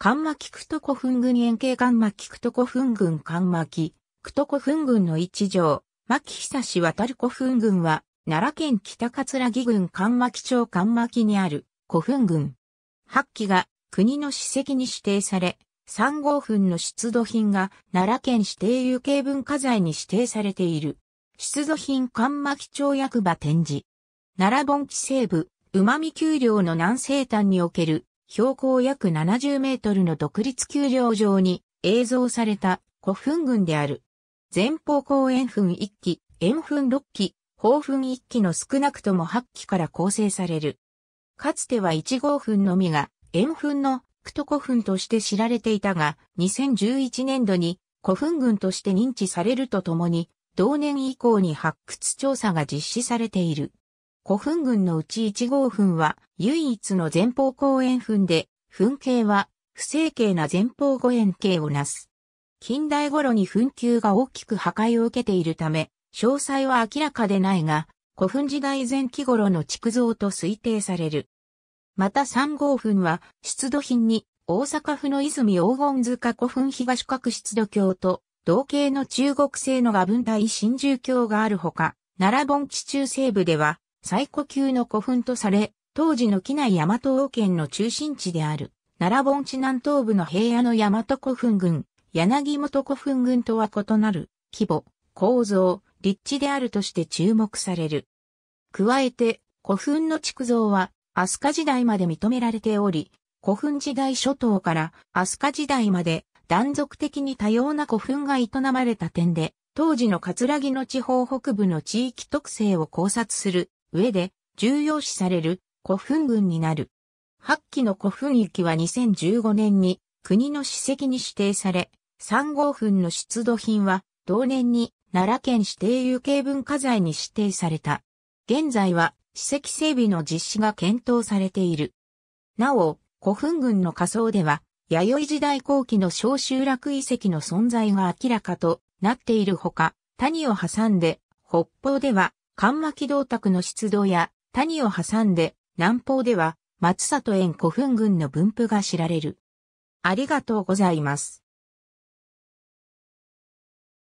関ク菊コフ墳群円形関ク菊コフ墳群関キクトコフ墳群の一条、牧久氏渡る古墳群は、奈良県北葛城郡関マキ町関マキにある古墳群。八旗が国の史跡に指定され、3号墳の出土品が奈良県指定有形文化財に指定されている。出土品関マキ町役場展示。奈良盆地西部、馬見丘陵の南西端における標高約70メートルの独立丘陵上に映像された古墳群である。前方後円墳1基、円墳6基、後墳1基の少なくとも8基から構成される。かつては1号墳のみが円墳のクト古墳として知られていたが、2011年度に古墳群として認知されるとともに、同年以降に発掘調査が実施されている。古墳群のうち1号墳は唯一の前方後円墳で、墳形は不整形な前方後円形をなす。近代頃に墳丘が大きく破壊を受けているため、詳細は明らかでないが、古墳時代前期頃の築造と推定される。また3号墳は出土品に大阪府の泉黄金塚古墳東角出土橋と同型の中国製の画文体新珠橋があるほか、奈良盆地中西部では最古級の古墳とされ、当時の機内大和王権の中心地である、奈良盆地南東部の平野の大和古墳群、柳本古墳群とは異なる、規模、構造、立地であるとして注目される。加えて、古墳の築造は、飛鳥時代まで認められており、古墳時代初頭から飛鳥時代まで断続的に多様な古墳が営まれた点で、当時の葛城の地方北部の地域特性を考察する上で重要視される古墳群になる。八基の古墳域は2015年に国の史跡に指定され、三号墳の出土品は同年に奈良県指定有形文化財に指定された。現在は史跡整備の実施が検討されている。なお、古墳群の仮想では、弥生時代後期の小集落遺跡の存在が明らかとなっているほか、谷を挟んで、北方では緩和銅卓の出土や谷を挟んで南方では松里園古墳群の分布が知られる。ありがとうございます。